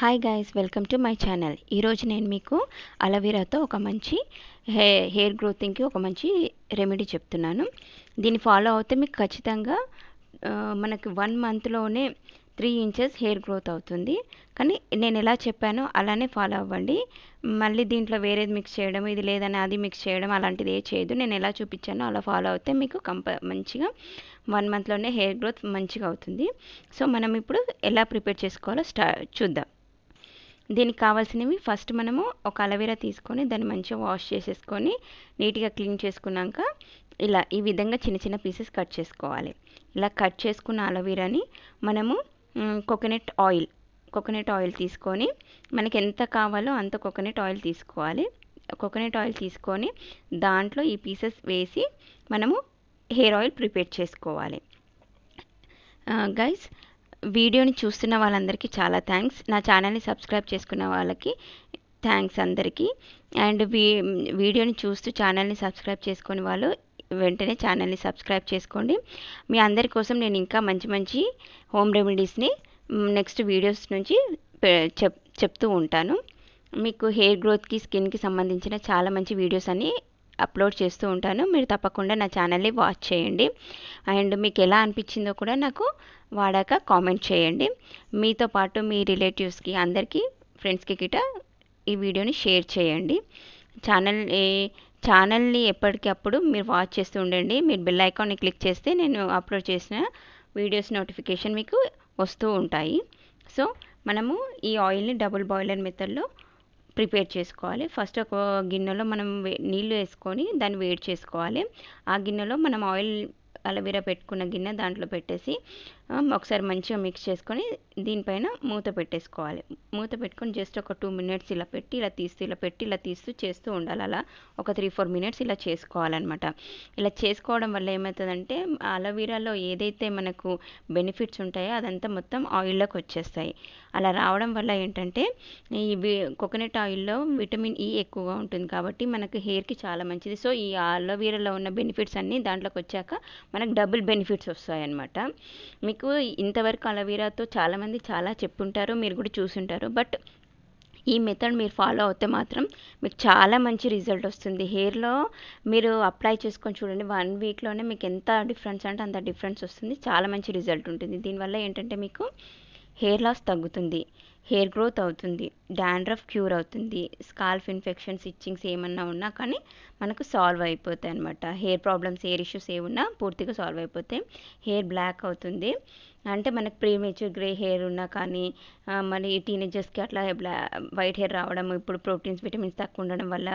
hi guys welcome to my channel ఈరోజు నేను మీకు అలవీరాతో ఒక మంచి హే హెయిర్ గ్రోతింగ్కి ఒక మంచి రెమెడీ చెప్తున్నాను దీన్ని ఫాలో అవుతే మీకు ఖచ్చితంగా మనకి వన్ మంత్లోనే త్రీ ఇంచెస్ హెయిర్ గ్రోత్ అవుతుంది కానీ నేను ఎలా చెప్పానో అలానే ఫాలో అవ్వండి మళ్ళీ దీంట్లో వేరేది మిక్స్ చేయడం ఇది లేదని అది మిక్స్ చేయడం అలాంటిది ఏ చేయదు నేను ఎలా చూపించానో అలా ఫాలో అవుతే మీకు కంప మంచిగా వన్ మంత్లోనే హెయిర్ గ్రోత్ మంచిగా అవుతుంది సో మనం ఇప్పుడు ఎలా ప్రిపేర్ చేసుకోవాలో స్టా చూద్దాం దీనికి కావాల్సినవి ఫస్ట్ మనము ఒక అలవేరా తీసుకొని దాన్ని మంచిగా వాష్ చేసేసుకొని నీట్గా క్లీన్ చేసుకున్నాక ఇలా ఈ విధంగా చిన్న చిన్న పీసెస్ కట్ చేసుకోవాలి ఇలా కట్ చేసుకున్న అలవీరాని మనము కోకోనట్ ఆయిల్ కోకోనట్ ఆయిల్ తీసుకొని మనకి ఎంత కావాలో అంత కోకోనట్ ఆయిల్ తీసుకోవాలి కోకోనట్ ఆయిల్ తీసుకొని దాంట్లో ఈ పీసెస్ వేసి మనము హెయిర్ ఆయిల్ ప్రిపేర్ చేసుకోవాలి గైస్ వీడియోని చూస్తున్న వాళ్ళందరికీ చాలా థ్యాంక్స్ నా ఛానల్ని సబ్స్క్రైబ్ చేసుకున్న వాళ్ళకి థ్యాంక్స్ అందరికీ అండ్ వీ వీడియోని చూస్తూ ఛానల్ని సబ్స్క్రైబ్ చేసుకుని వాళ్ళు వెంటనే ఛానల్ని సబ్స్క్రైబ్ చేసుకోండి మీ అందరి కోసం నేను ఇంకా మంచి మంచి హోమ్ రెమెడీస్ని నెక్స్ట్ వీడియోస్ నుంచి చెప్ చెప్తూ ఉంటాను మీకు హెయిర్ గ్రోత్కి స్కిన్కి సంబంధించిన చాలా మంచి వీడియోస్ అన్నీ అప్లోడ్ చేస్తూ ఉంటాను మీరు తప్పకుండా నా ఛానల్ని వాచ్ చేయండి అండ్ మీకు ఎలా అనిపించిందో కూడా నాకు వాడాక కామెంట్ చేయండి మీతో పాటు మీ రిలేటివ్స్కి అందరికీ ఫ్రెండ్స్కి గిట ఈ వీడియోని షేర్ చేయండి ఛానల్ ఛానల్ని ఎప్పటికప్పుడు మీరు వాచ్ చేస్తూ ఉండండి మీరు బెల్ ఐకాన్ని క్లిక్ చేస్తే నేను అప్లోడ్ చేసిన వీడియోస్ నోటిఫికేషన్ మీకు వస్తూ ఉంటాయి సో మనము ఈ ఆయిల్ని డబుల్ బాయిలర్ మెథడ్లో ప్రిపేర్ చేసుకోవాలి ఫస్ట్ ఒక గిన్నెలో మనం నీళ్ళు వేసుకొని దాన్ని వేడి చేసుకోవాలి ఆ గిన్నెలో మనం ఆయిల్ అలవీరా పెట్టుకున్న గిన్నె దాంట్లో పెట్టేసి ఒకసారి మంచిగా మిక్స్ చేసుకొని దీనిపైన మూత పెట్టేసుకోవాలి మూత పెట్టుకొని జస్ట్ ఒక టూ మినిట్స్ ఇలా పెట్టి ఇలా తీస్తూ ఇలా పెట్టి ఇలా తీస్తూ చేస్తూ ఉండాలి అలా ఒక త్రీ ఫోర్ మినిట్స్ ఇలా చేసుకోవాలన్నమాట ఇలా చేసుకోవడం వల్ల ఏమవుతుందంటే అలోవీరాలో ఏదైతే మనకు బెనిఫిట్స్ ఉంటాయో అదంతా మొత్తం ఆయిల్లోకి వచ్చేస్తాయి అలా రావడం వల్ల ఏంటంటే ఈ కోకోనట్ ఆయిల్లో విటమిన్ ఈ ఎక్కువగా ఉంటుంది కాబట్టి మనకు హెయిర్కి చాలా మంచిది సో ఈ అలోవీరాలో ఉన్న బెనిఫిట్స్ అన్నీ దాంట్లోకి వచ్చాక మనకు డబుల్ బెనిఫిట్స్ వస్తాయి అనమాట మీకు మీకు ఇంతవరకు అలవీరాతో చాలామంది చాలా చెప్పుంటారు మీరు కూడా చూసుంటారు బట్ ఈ మెథడ్ మీరు ఫాలో అవుతే మాత్రం మీకు చాలా మంచి రిజల్ట్ వస్తుంది హెయిర్లో మీరు అప్లై చేసుకొని చూడండి వన్ వీక్లోనే మీకు ఎంత డిఫరెన్స్ అంటే అంత డిఫరెన్స్ వస్తుంది చాలా మంచి రిజల్ట్ ఉంటుంది దీనివల్ల ఏంటంటే మీకు హెయిర్ లాస్ తగ్గుతుంది హెయిర్ గ్రోత్ అవుతుంది డాండ్రఫ్ క్యూర్ అవుతుంది స్కాల్ఫ్ ఇన్ఫెక్షన్స్ ఇచ్చింగ్స్ ఏమన్నా ఉన్నా కానీ మనకు సాల్వ్ అయిపోతాయి అనమాట హెయిర్ ప్రాబ్లమ్స్ హెయిర్ ఇష్యూస్ ఏమున్నా పూర్తిగా సాల్వ్ అయిపోతాయి హెయిర్ బ్లాక్ అవుతుంది అంటే మనకు ప్రీమేచ్యూర్ గ్రే హెయిర్ ఉన్నా కానీ మళ్ళీ టీనేజర్స్కి అట్లా బ్లా వైట్ హెయిర్ రావడం ఇప్పుడు ప్రోటీన్స్ విటమిన్స్ తక్కువ ఉండడం వల్ల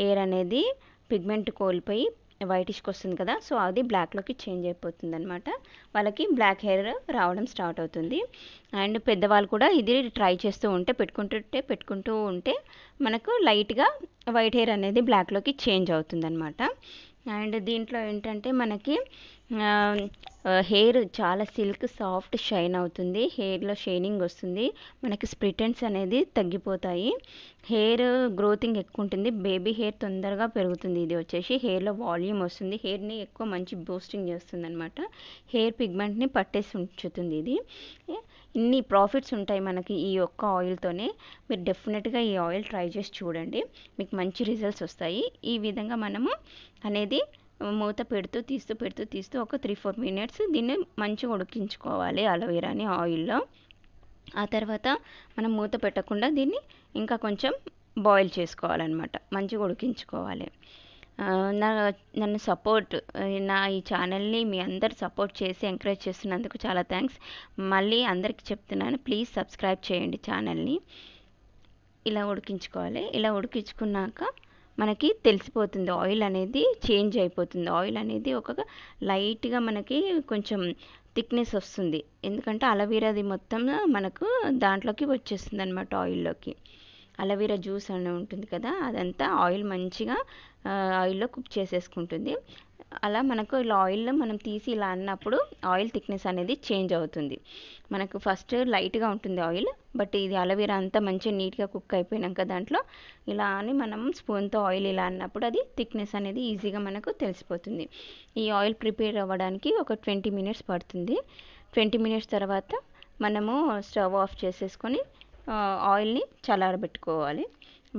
హెయిర్ అనేది పిగ్మెంట్ కోల్పోయి వైటిష్కి వస్తుంది కదా సో అది బ్లాక్లోకి చేంజ్ అయిపోతుంది అనమాట వాళ్ళకి బ్లాక్ హెయిర్ రావడం స్టార్ట్ అవుతుంది అండ్ పెద్దవాళ్ళు కూడా ఇది ట్రై చేస్తూ ఉంటే పెట్టుకుంటుంటే పెట్టుకుంటూ ఉంటే మనకు లైట్గా వైట్ హెయిర్ అనేది బ్లాక్లోకి చేంజ్ అవుతుంది అనమాట అండ్ దీంట్లో ఏంటంటే మనకి హెయిర్ చాలా సిల్క్ సాఫ్ట్ షైన్ అవుతుంది హెయిర్లో షైనింగ్ వస్తుంది మనకి స్ప్రిటెన్స్ అనేది తగ్గిపోతాయి హెయిర్ గ్రోతింగ్ ఎక్కువ ఉంటుంది బేబీ హెయిర్ తొందరగా పెరుగుతుంది ఇది వచ్చేసి హెయిర్లో వాల్యూమ్ వస్తుంది హెయిర్ని ఎక్కువ మంచి బూస్టింగ్ చేస్తుంది అనమాట హెయిర్ పిగ్మెంట్ని పట్టేసి ఉంచుతుంది ఇది ఇన్ని ప్రాఫిట్స్ ఉంటాయి మనకి ఈ ఒక్క ఆయిల్తోనే మీరు డెఫినెట్గా ఈ ఆయిల్ ట్రై చేసి చూడండి మీకు మంచి రిజల్ట్స్ వస్తాయి ఈ విధంగా మనము అనేది మూత పెడుతూ తీస్తూ పెడుతూ తీస్తూ ఒక త్రీ ఫోర్ మినిట్స్ దీన్ని మంచిగా ఉడికించుకోవాలి అలోవెరాని ఆయిల్లో ఆ తర్వాత మనం మూత పెట్టకుండా దీన్ని ఇంకా కొంచెం బాయిల్ చేసుకోవాలన్నమాట మంచిగా ఉడికించుకోవాలి నా నన్ను సపోర్ట్ నా ఈ ఛానల్ని మీ అందరు సపోర్ట్ చేసి ఎంకరేజ్ చేస్తున్నందుకు చాలా థ్యాంక్స్ మళ్ళీ అందరికీ చెప్తున్నాను ప్లీజ్ సబ్స్క్రైబ్ చేయండి ఛానల్ని ఇలా ఉడికించుకోవాలి ఇలా ఉడికించుకున్నాక మనకి తెలిసిపోతుంది ఆయిల్ అనేది చేంజ్ అయిపోతుంది ఆయిల్ అనేది ఒక లైట్గా మనకి కొంచెం థిక్నెస్ వస్తుంది ఎందుకంటే అలవీరాది మొత్తం మనకు దాంట్లోకి వచ్చేస్తుంది అనమాట ఆయిల్లోకి అలవీరా జ్యూస్ అని ఉంటుంది కదా అదంతా ఆయిల్ మంచిగా ఆయిల్లో కుక్ చేసేసుకుంటుంది అలా మనకు ఇలా ఆయిల్లో మనం తీసి ఇలా అన్నప్పుడు ఆయిల్ థిక్నెస్ అనేది చేంజ్ అవుతుంది మనకు ఫస్ట్ లైట్గా ఉంటుంది ఆయిల్ బట్ ఇది అలవీర అంతా మంచిగా నీట్గా కుక్ అయిపోయినాక దాంట్లో ఇలా అని మనం స్పూన్తో ఆయిల్ ఇలా అన్నప్పుడు అది థిక్నెస్ అనేది ఈజీగా మనకు తెలిసిపోతుంది ఈ ఆయిల్ ప్రిపేర్ అవ్వడానికి ఒక ట్వంటీ మినిట్స్ పడుతుంది ట్వంటీ మినిట్స్ తర్వాత మనము స్టవ్ ఆఫ్ చేసేసుకొని ఆయిల్ని చల్లారబెట్టుకోవాలి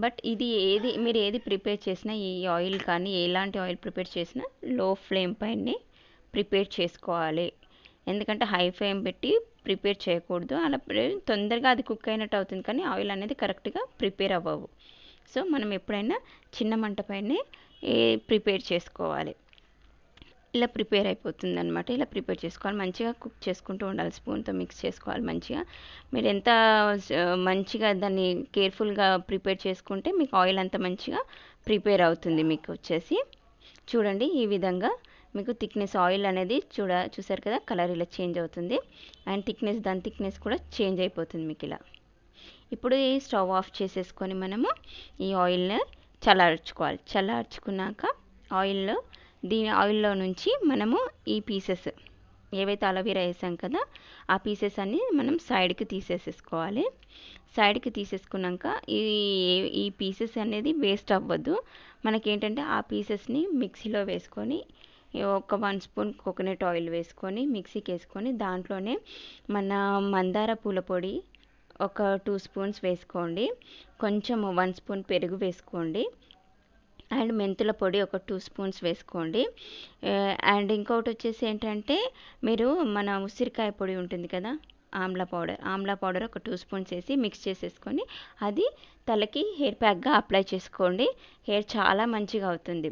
బట్ ఇది ఏది మీరు ఏది ప్రిపేర్ చేసినా ఈ ఆయిల్ కానీ ఎలాంటి ఆయిల్ ప్రిపేర్ చేసినా లో ఫ్లేమ్ పైనే ప్రిపేర్ చేసుకోవాలి ఎందుకంటే హై ఫ్లేమ్ పెట్టి ప్రిపేర్ చేయకూడదు అలా తొందరగా అది కుక్ అయినట్టు అవుతుంది కానీ ఆయిల్ అనేది కరెక్ట్గా ప్రిపేర్ అవ్వవు సో మనం ఎప్పుడైనా చిన్న మంట పైనే ప్రిపేర్ చేసుకోవాలి ఇలా ప్రిపేర్ అయిపోతుంది అనమాట ఇలా ప్రిపేర్ చేసుకోవాలి మంచిగా కుక్ చేసుకుంటూ ఉండాలి స్పూన్తో మిక్స్ చేసుకోవాలి మంచిగా మీరు ఎంత మంచిగా దాన్ని కేర్ఫుల్గా ప్రిపేర్ చేసుకుంటే మీకు ఆయిల్ అంత మంచిగా ప్రిపేర్ అవుతుంది మీకు వచ్చేసి చూడండి ఈ విధంగా మీకు థిక్నెస్ ఆయిల్ అనేది చూడ చూసారు కదా కలర్ ఇలా చేంజ్ అవుతుంది అండ్ థిక్నెస్ దాని థిక్నెస్ కూడా చేంజ్ అయిపోతుంది మీకు ఇలా ఇప్పుడు ఈ స్టవ్ ఆఫ్ చేసేసుకొని మనము ఈ ఆయిల్ని చల్లార్చుకోవాలి చల్లార్చుకున్నాక ఆయిల్లో దీని ఆయిల్లో నుంచి మనము ఈ పీసెస్ ఏవైతే అలవీరా వేసాం కదా ఆ పీసెస్ అన్నీ మనం సైడ్కి తీసేసేసుకోవాలి సైడ్కి తీసేసుకున్నాక ఈ ఈ పీసెస్ అనేది వేస్ట్ అవ్వద్దు మనకేంటంటే ఆ పీసెస్ని మిక్సీలో వేసుకొని ఒక వన్ స్పూన్ కోకోనట్ ఆయిల్ వేసుకొని మిక్సీకి వేసుకొని దాంట్లోనే మన మందార పూల పొడి ఒక టూ స్పూన్స్ వేసుకోండి కొంచెం వన్ స్పూన్ పెరుగు వేసుకోండి అండ్ మెంతుల పొడి ఒక టూ స్పూన్స్ వేసుకోండి అండ్ ఇంకొకటి వచ్చేసి ఏంటంటే మీరు మన ఉసిరికాయ పొడి ఉంటుంది కదా ఆమ్లా పౌడర్ ఆమ్లా పౌడర్ ఒక టూ స్పూన్స్ వేసి మిక్స్ చేసేసుకొని అది తలకి హెయిర్ ప్యాక్గా అప్లై చేసుకోండి హెయిర్ చాలా మంచిగా అవుతుంది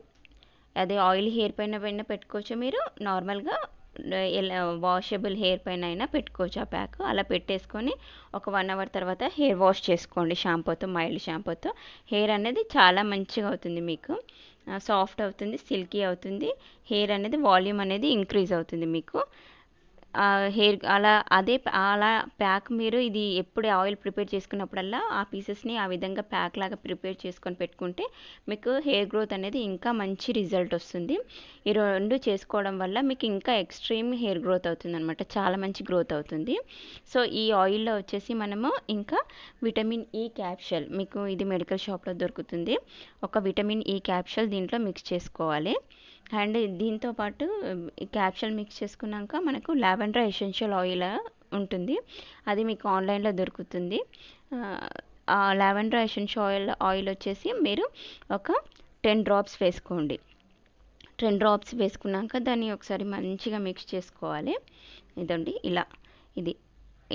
అదే ఆయిల్ హెయిర్ పైన పైన పెట్టుకోవచ్చు మీరు నార్మల్గా ఎలా వాషబుల్ హెయిర్ పైన అయినా పెట్టుకోవచ్చు ఆ ప్యాక్ అలా పెట్టేసుకొని ఒక వన్ అవర్ తర్వాత హెయిర్ వాష్ చేసుకోండి షాంపూతో మైల్డ్ షాంపూతో హెయిర్ అనేది చాలా మంచిగా అవుతుంది మీకు సాఫ్ట్ అవుతుంది సిల్కీ అవుతుంది హెయిర్ అనేది వాల్యూమ్ అనేది ఇంక్రీజ్ అవుతుంది మీకు హెయిర్ అలా అదే అలా ప్యాక్ మీరు ఇది ఎప్పుడు ఆయిల్ ప్రిపేర్ చేసుకున్నప్పుడల్లా ఆ పీసెస్ని ఆ విధంగా ప్యాక్ లాగా ప్రిపేర్ చేసుకొని పెట్టుకుంటే మీకు హెయిర్ గ్రోత్ అనేది ఇంకా మంచి రిజల్ట్ వస్తుంది ఈ రెండు చేసుకోవడం వల్ల మీకు ఇంకా ఎక్స్ట్రీమ్ హెయిర్ గ్రోత్ అవుతుంది అనమాట చాలా మంచి గ్రోత్ అవుతుంది సో ఈ ఆయిల్లో వచ్చేసి మనము ఇంకా విటమిన్ ఈ క్యాప్షల్ మీకు ఇది మెడికల్ షాప్లో దొరుకుతుంది ఒక విటమిన్ ఈ క్యాప్షల్ దీంట్లో మిక్స్ చేసుకోవాలి అండ్ దీంతో పాటు మిక్స్ చేసుకున్నాక మనకు లావెండర్ ఎసెన్షియల్ ఆయిల్ ఉంటుంది అది మీకు ఆన్లైన్లో దొరుకుతుంది లావెండర్ ఎసెన్షియల్ ఆయిల్ ఆయిల్ వచ్చేసి మీరు ఒక టెన్ డ్రాప్స్ వేసుకోండి టెన్ డ్రాప్స్ వేసుకున్నాక దాన్ని ఒకసారి మంచిగా మిక్స్ చేసుకోవాలి ఇదండి ఇలా ఇది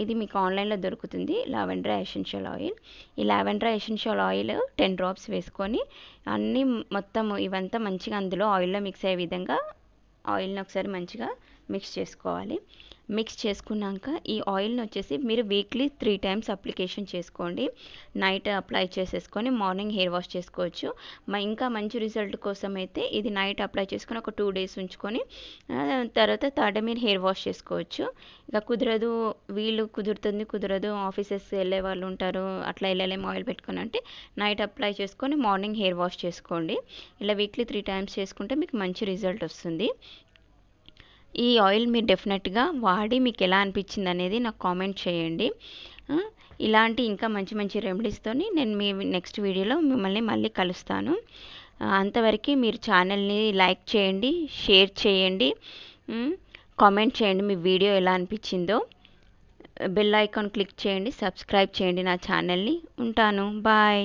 ఇది మీకు ఆన్లైన్లో దొరుకుతుంది లావెండర్ ఎసెన్షియల్ ఆయిల్ ఈ lavender essential oil ten drops వేసుకొని అన్నీ మొత్తం ఇవంతా మంచిగా అందులో ఆయిల్లో మిక్స్ అయ్యే విధంగా ఆయిల్ని ఒకసారి మంచిగా మిక్స్ చేసుకోవాలి మిక్స్ చేసుకున్నాక ఈ ఆయిల్ని వచ్చేసి మీరు వీక్లీ త్రీ టైమ్స్ అప్లికేషన్ చేసుకోండి నైట్ అప్లై చేసేసుకొని మార్నింగ్ హెయిర్ వాష్ చేసుకోవచ్చు ఇంకా మంచి రిజల్ట్ కోసం అయితే ఇది నైట్ అప్లై చేసుకొని ఒక టూ డేస్ ఉంచుకొని తర్వాత థర్డ్ మీరు హెయిర్ వాష్ చేసుకోవచ్చు ఇక కుదరదు వీళ్ళు కుదురుతుంది కుదరదు ఆఫీసెస్ వెళ్ళే వాళ్ళు ఉంటారు అట్లా వెళ్ళలేము ఆయిల్ పెట్టుకొని అంటే నైట్ అప్లై చేసుకొని మార్నింగ్ హెయిర్ వాష్ చేసుకోండి ఇలా వీక్లీ త్రీ టైమ్స్ చేసుకుంటే మీకు మంచి రిజల్ట్ వస్తుంది ఈ ఆయిల్ మీరు డెఫినెట్గా వాడి మీకు ఎలా అనిపించింది అనేది నాకు కామెంట్ చేయండి ఇలాంటి ఇంకా మంచి మంచి రెమెడీస్తో నేను మీ నెక్స్ట్ వీడియోలో మిమ్మల్ని మళ్ళీ కలుస్తాను అంతవరకు మీరు ఛానల్ని లైక్ చేయండి షేర్ చేయండి కామెంట్ చేయండి మీ వీడియో ఎలా అనిపించిందో బెల్ ఐకాన్ క్లిక్ చేయండి సబ్స్క్రైబ్ చేయండి నా ఛానల్ని ఉంటాను బాయ్